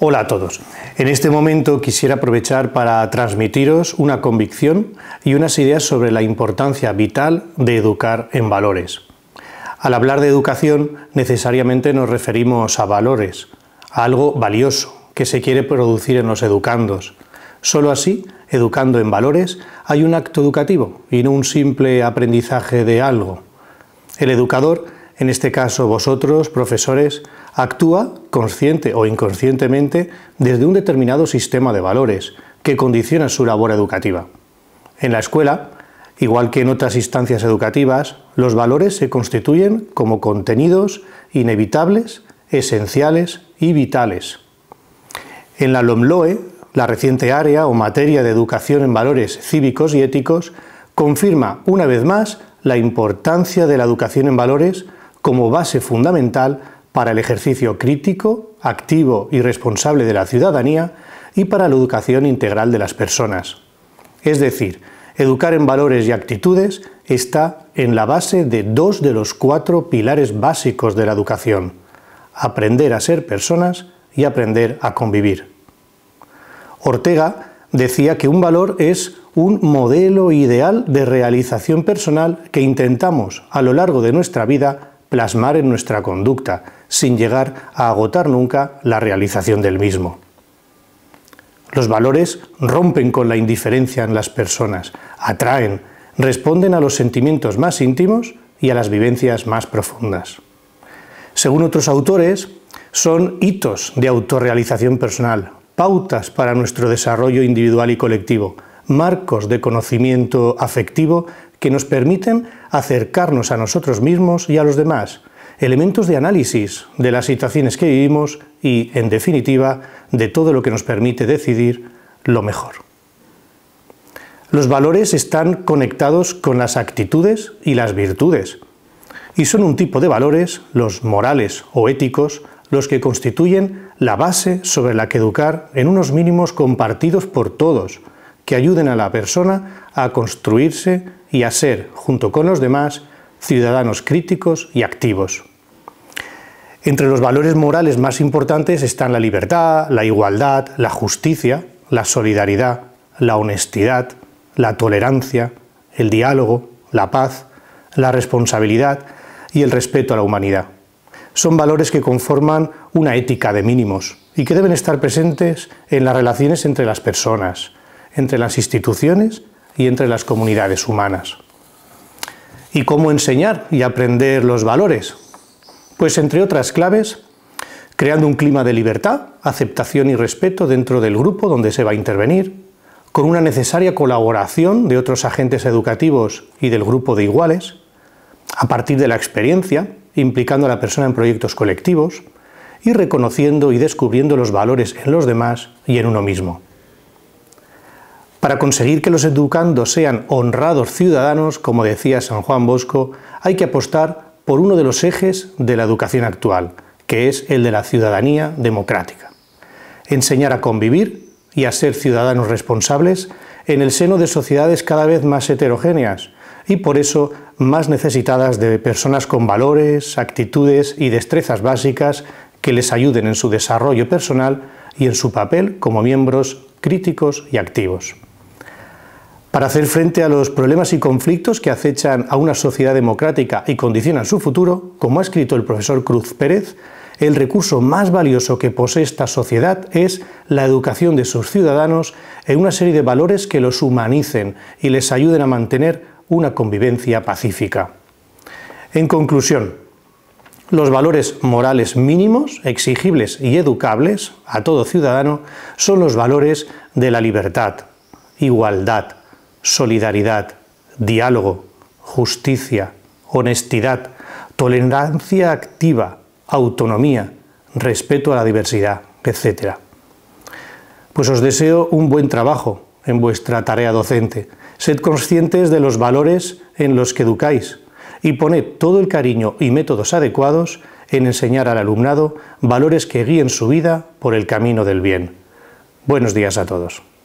Hola a todos. En este momento quisiera aprovechar para transmitiros una convicción y unas ideas sobre la importancia vital de educar en valores. Al hablar de educación necesariamente nos referimos a valores, a algo valioso que se quiere producir en los educandos. Solo así, educando en valores, hay un acto educativo y no un simple aprendizaje de algo. El educador en este caso vosotros, profesores, actúa consciente o inconscientemente desde un determinado sistema de valores que condiciona su labor educativa. En la escuela, igual que en otras instancias educativas, los valores se constituyen como contenidos inevitables, esenciales y vitales. En la LOMLOE, la reciente área o materia de educación en valores cívicos y éticos, confirma una vez más la importancia de la educación en valores como base fundamental para el ejercicio crítico, activo y responsable de la ciudadanía y para la educación integral de las personas. Es decir, educar en valores y actitudes está en la base de dos de los cuatro pilares básicos de la educación, aprender a ser personas y aprender a convivir. Ortega decía que un valor es un modelo ideal de realización personal que intentamos a lo largo de nuestra vida plasmar en nuestra conducta, sin llegar a agotar nunca la realización del mismo. Los valores rompen con la indiferencia en las personas, atraen, responden a los sentimientos más íntimos y a las vivencias más profundas. Según otros autores, son hitos de autorrealización personal, pautas para nuestro desarrollo individual y colectivo, marcos de conocimiento afectivo que nos permiten acercarnos a nosotros mismos y a los demás, elementos de análisis de las situaciones que vivimos y, en definitiva, de todo lo que nos permite decidir lo mejor. Los valores están conectados con las actitudes y las virtudes, y son un tipo de valores, los morales o éticos, los que constituyen la base sobre la que educar en unos mínimos compartidos por todos, que ayuden a la persona a construirse y a ser, junto con los demás, ciudadanos críticos y activos. Entre los valores morales más importantes están la libertad, la igualdad, la justicia, la solidaridad, la honestidad, la tolerancia, el diálogo, la paz, la responsabilidad y el respeto a la humanidad. Son valores que conforman una ética de mínimos y que deben estar presentes en las relaciones entre las personas, entre las instituciones y entre las comunidades humanas. ¿Y cómo enseñar y aprender los valores? Pues entre otras claves, creando un clima de libertad, aceptación y respeto dentro del grupo donde se va a intervenir, con una necesaria colaboración de otros agentes educativos y del grupo de iguales, a partir de la experiencia, implicando a la persona en proyectos colectivos y reconociendo y descubriendo los valores en los demás y en uno mismo. Para conseguir que los educandos sean honrados ciudadanos, como decía San Juan Bosco, hay que apostar por uno de los ejes de la educación actual, que es el de la ciudadanía democrática. Enseñar a convivir y a ser ciudadanos responsables en el seno de sociedades cada vez más heterogéneas y por eso más necesitadas de personas con valores, actitudes y destrezas básicas que les ayuden en su desarrollo personal y en su papel como miembros críticos y activos para hacer frente a los problemas y conflictos que acechan a una sociedad democrática y condicionan su futuro, como ha escrito el profesor Cruz Pérez, el recurso más valioso que posee esta sociedad es la educación de sus ciudadanos en una serie de valores que los humanicen y les ayuden a mantener una convivencia pacífica. En conclusión, los valores morales mínimos, exigibles y educables a todo ciudadano son los valores de la libertad, igualdad, solidaridad, diálogo, justicia, honestidad, tolerancia activa, autonomía, respeto a la diversidad, etc. Pues os deseo un buen trabajo en vuestra tarea docente. Sed conscientes de los valores en los que educáis y poned todo el cariño y métodos adecuados en enseñar al alumnado valores que guíen su vida por el camino del bien. Buenos días a todos.